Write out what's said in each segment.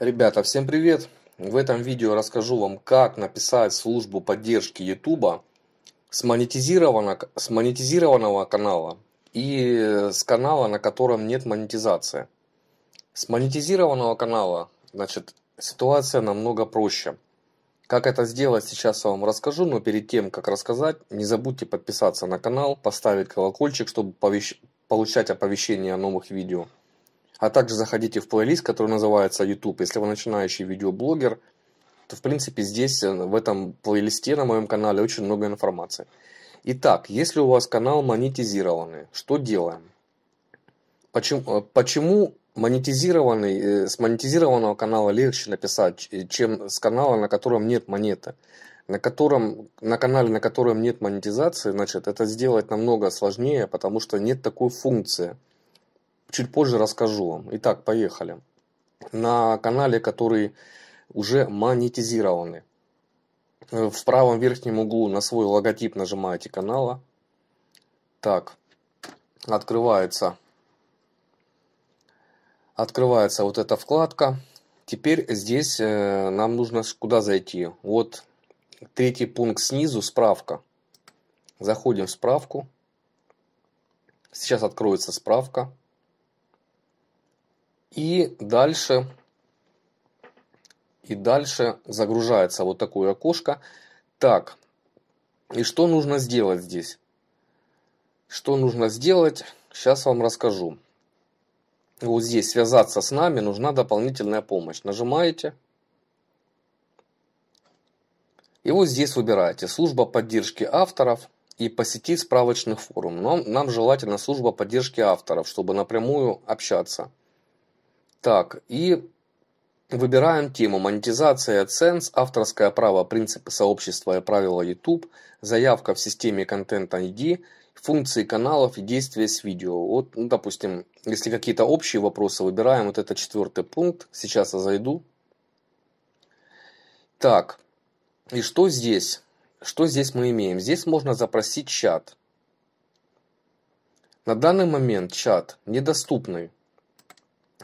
Ребята, всем привет! В этом видео расскажу вам, как написать службу поддержки YouTube с монетизированного, с монетизированного канала и с канала, на котором нет монетизации. С монетизированного канала значит, ситуация намного проще. Как это сделать, сейчас я вам расскажу, но перед тем, как рассказать, не забудьте подписаться на канал, поставить колокольчик, чтобы получать оповещения о новых видео. А также заходите в плейлист, который называется YouTube. Если вы начинающий видеоблогер, то в принципе здесь, э, в этом плейлисте на моем канале очень много информации. Итак, если у вас канал монетизированный, что делаем? Почему, э, почему монетизированный, э, с монетизированного канала легче написать, чем с канала, на котором нет монеты? На, котором, на канале, на котором нет монетизации, значит, это сделать намного сложнее, потому что нет такой функции – чуть позже расскажу вам. Итак, поехали. На канале, который уже монетизированы. В правом верхнем углу на свой логотип нажимаете канала. Так, открывается, открывается вот эта вкладка. Теперь здесь э, нам нужно куда зайти. Вот третий пункт снизу, справка. Заходим в справку. Сейчас откроется справка. И дальше, и дальше загружается вот такое окошко. Так, и что нужно сделать здесь? Что нужно сделать, сейчас вам расскажу. Вот здесь связаться с нами нужна дополнительная помощь. Нажимаете. И вот здесь выбираете служба поддержки авторов и посетить справочный форум. Но нам желательно служба поддержки авторов, чтобы напрямую общаться. Так, и Выбираем тему «Монетизация AdSense», «Авторское право», «Принципы сообщества и правила YouTube», «Заявка в системе Content ID», «Функции каналов и действия с видео». Вот, ну, допустим, если какие-то общие вопросы, выбираем вот это четвертый пункт. Сейчас я зайду. Так, и что здесь? Что здесь мы имеем? Здесь можно запросить чат. На данный момент чат недоступный.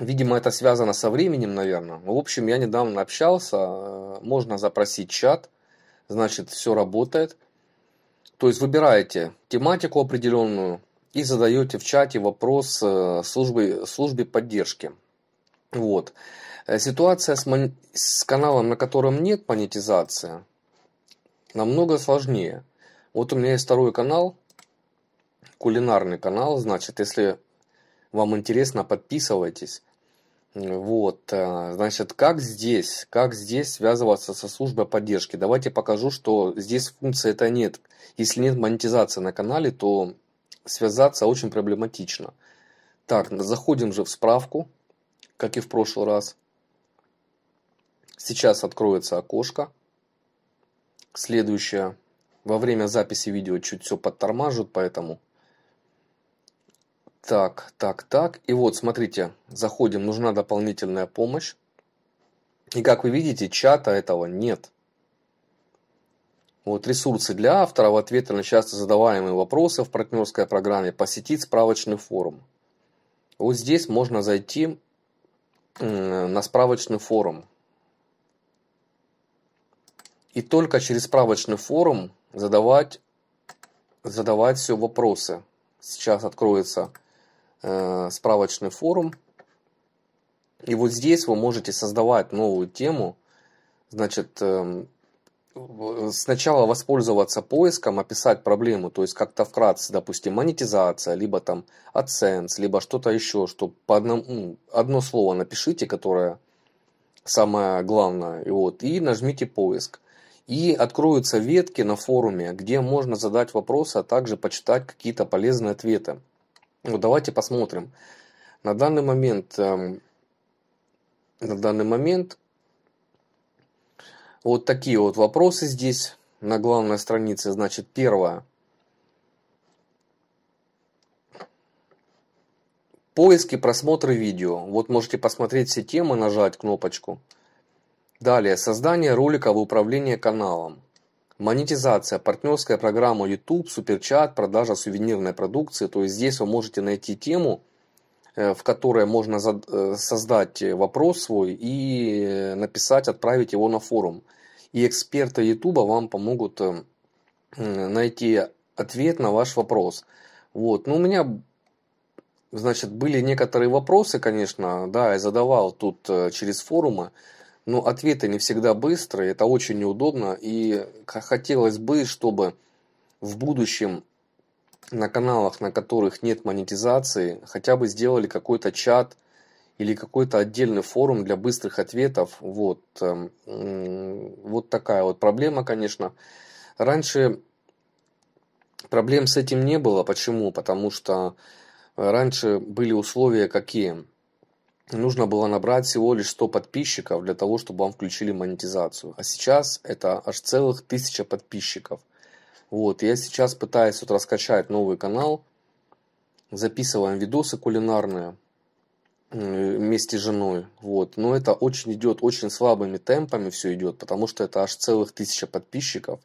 Видимо, это связано со временем, наверное. В общем, я недавно общался, э, можно запросить чат, значит, все работает. То есть выбираете тематику определенную и задаете в чате вопрос э, службы, службе поддержки. Вот. Э, ситуация с, мон... с каналом, на котором нет монетизации, намного сложнее. Вот у меня есть второй канал, кулинарный канал, значит, если вам интересно, подписывайтесь. Вот, э, значит, как здесь, как здесь связываться со службой поддержки? Давайте покажу, что здесь функции это нет. Если нет монетизации на канале, то связаться очень проблематично. Так, заходим же в справку, как и в прошлый раз. Сейчас откроется окошко. Следующее. Во время записи видео чуть все подтормаживают, поэтому так, так, так. И вот, смотрите, заходим, нужна дополнительная помощь. И как вы видите, чата этого нет. Вот ресурсы для автора в ответ на часто задаваемые вопросы в партнерской программе «Посетить справочный форум». Вот здесь можно зайти на справочный форум. И только через справочный форум задавать, задавать все вопросы. Сейчас откроется Э, справочный форум. И вот здесь вы можете создавать новую тему. Значит, эм, э, сначала воспользоваться поиском, описать проблему, то есть как-то вкратце, допустим, монетизация, либо там AdSense, либо что-то еще, что по одному, ну, одно слово напишите, которое самое главное, и вот, и нажмите поиск. И откроются ветки на форуме, где можно задать вопросы, а также почитать какие-то полезные ответы. Ну давайте посмотрим. На данный момент, эм, на данный момент вот такие вот вопросы здесь на главной странице. Значит, первое. Поиски, просмотры видео. Вот можете посмотреть все темы, нажать кнопочку. Далее, создание ролика в управлении каналом. Монетизация, партнерская программа YouTube, суперчат, продажа сувенирной продукции. То есть здесь вы можете найти тему, э, в которой можно э, создать вопрос свой и э, написать, отправить его на форум. И эксперты YouTube вам помогут найти ответ на ваш вопрос. Вот. Но ну, у меня Значит, были некоторые вопросы, конечно, да, я задавал тут через форумы но ну, ответы не всегда быстрые, это очень неудобно, и хотелось бы, чтобы в будущем на каналах, на которых нет монетизации, хотя бы сделали какой-то чат или какой-то отдельный форум для быстрых ответов. Вот, эм, вот такая вот проблема, конечно. Раньше проблем с этим не было. Почему? Потому что раньше были условия какие? нужно было набрать всего лишь 100 подписчиков для того, чтобы вам включили монетизацию. А сейчас это аж целых 1000 подписчиков. Вот, я сейчас пытаюсь вот раскачать новый канал. Записываем видосы кулинарные вместе с женой. Вот. Но это очень идет, очень слабыми темпами все идет, потому что это аж целых тысяча подписчиков.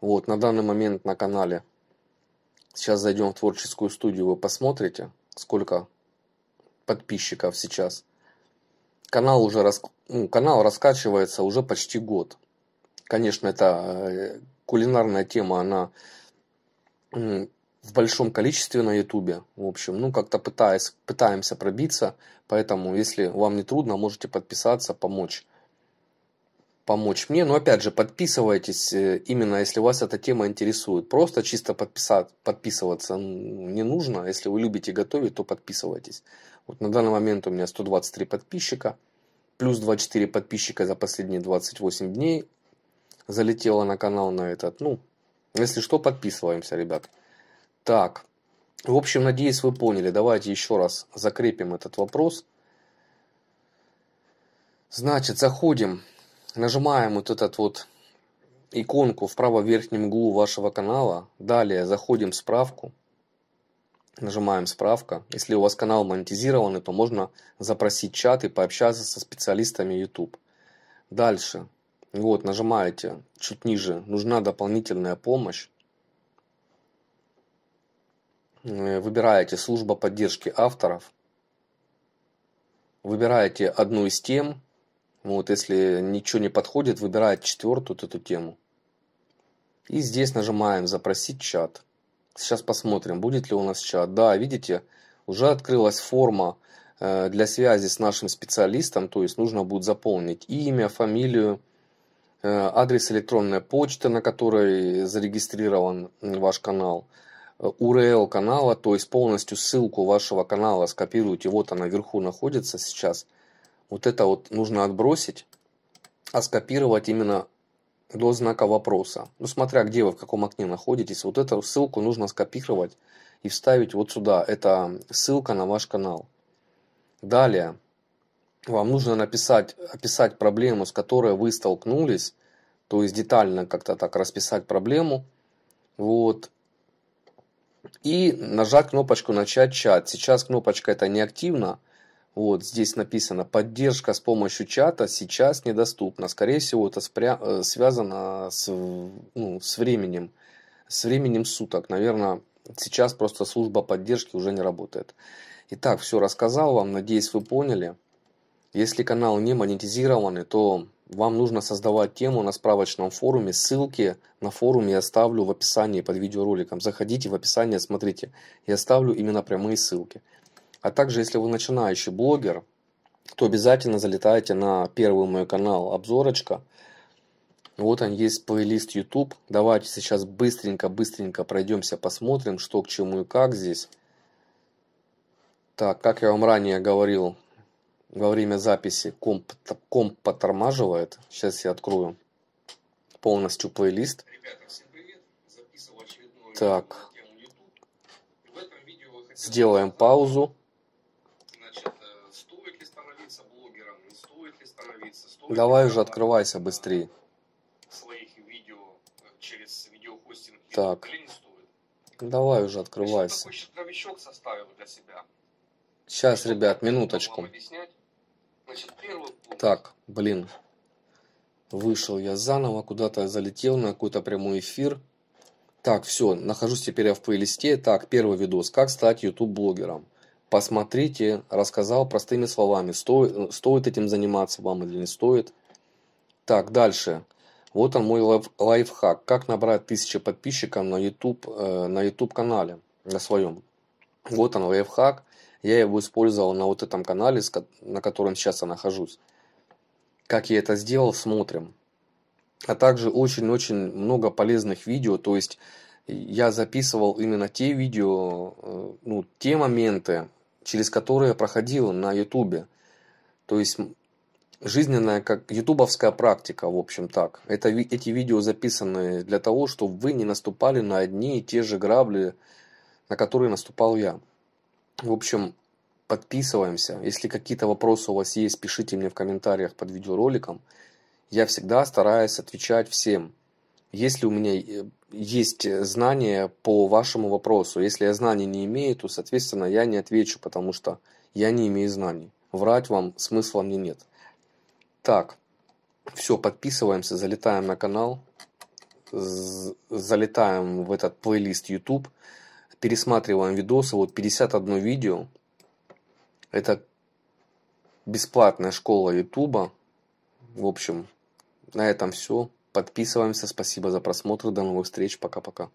Вот, на данный момент на канале. Сейчас зайдем в творческую студию, вы посмотрите, сколько подписчиков сейчас. Канал уже рас... ну, канал раскачивается уже почти год. Конечно, эта э, кулинарная тема, она в большом количестве на Ютубе. В общем, ну как-то пытаясь, пытаемся пробиться. Поэтому, если вам не трудно, можете подписаться, помочь. Помочь мне. Но опять же, подписывайтесь, э, именно если вас эта тема интересует. Просто чисто подписаться подписываться не нужно. Если вы любите готовить, то подписывайтесь. Вот на данный момент у меня 123 подписчика, плюс 24 подписчика за последние 28 дней залетело на канал на этот. Ну, если что, подписываемся, ребят. Так, в общем, надеюсь, вы поняли. Давайте еще раз закрепим этот вопрос. Значит, заходим, нажимаем вот этот вот иконку в правом верхнем углу вашего канала. Далее заходим в справку. Нажимаем «Справка». Если у вас канал монетизированный, то можно запросить чат и пообщаться со специалистами YouTube. Дальше. Вот, нажимаете чуть ниже «Нужна дополнительная помощь». Э, выбираете «Служба поддержки авторов». Выбираете одну из тем. Вот, если ничего не подходит, выбираете четвертую вот эту тему. И здесь нажимаем «Запросить чат». Сейчас посмотрим, будет ли у нас чат. Да, видите, уже открылась форма э, для связи с нашим специалистом, то есть нужно будет заполнить имя, фамилию, э, адрес электронной почты, на которой зарегистрирован ваш канал, э, URL канала, то есть полностью ссылку вашего канала скопируйте, вот она вверху находится сейчас. Вот это вот нужно отбросить, а скопировать именно до знака вопроса. Ну, смотря где вы, в каком окне находитесь, вот эту ссылку нужно скопировать и вставить вот сюда. Это ссылка на ваш канал. Далее, вам нужно написать, описать проблему, с которой вы столкнулись, то есть детально как-то так расписать проблему, вот, и нажать кнопочку «Начать чат». Сейчас кнопочка эта неактивна. активна, вот здесь написано, поддержка с помощью чата сейчас недоступна. Скорее всего, это спря... Э, связано с, ну, с временем, с временем суток. Наверное, сейчас просто служба поддержки уже не работает. Итак, все рассказал вам, надеюсь, вы поняли. Если канал не монетизированный, то вам нужно создавать тему на справочном форуме. Ссылки на форум я оставлю в описании под видеороликом. Заходите в описание, смотрите. Я оставлю именно прямые ссылки. А также, если вы начинающий блогер, то обязательно залетайте на первый мой канал «Обзорочка». Вот он есть плейлист YouTube. Давайте сейчас быстренько-быстренько пройдемся, посмотрим, что к чему и как здесь. Так, как я вам ранее говорил, во время записи комп, комп потормаживает. Сейчас я открою полностью плейлист. Ребята, так, сделаем паузу. Давай уже открывайся быстрее. Своих видео э, через видеохостинг. Так. Давай уже открывайся. Сейчас, ребят, минуточку. Так, блин. Вышел я заново, куда-то залетел на какой-то прямой эфир. Так, все, нахожусь теперь я в плейлисте. Так, первый видос. Как стать YouTube-блогером? посмотрите, рассказал простыми словами, стоит, стоит этим заниматься вам или не стоит. Так, дальше. Вот он мой лайф, лайфхак, как набрать тысячи подписчиков на YouTube, э, на YouTube канале, на своем. Вот он лайфхак, я его использовал на вот этом канале, на котором сейчас я нахожусь. Как я это сделал, смотрим. А также очень-очень много полезных видео, то есть я записывал именно те видео, э, ну, те моменты, через которые я проходил на Ютубе. То есть жизненная, как ютубовская практика, в общем так. Это, эти видео записаны для того, чтобы вы не наступали на одни и те же грабли, на которые наступал я. В общем, подписываемся. Если какие-то вопросы у вас есть, пишите мне в комментариях под видеороликом. Я всегда стараюсь отвечать всем. Если у меня э, есть э, знания по вашему вопросу. Если я знаний не имею, то, соответственно, я не отвечу, потому что я не имею знаний. Врать вам смысла мне нет. Так, все, подписываемся, залетаем на канал, залетаем в этот плейлист YouTube, пересматриваем видосы. Вот 51 видео. Это бесплатная школа YouTube. В общем, на этом все. Подписываемся. Спасибо за просмотр. До новых встреч. Пока-пока.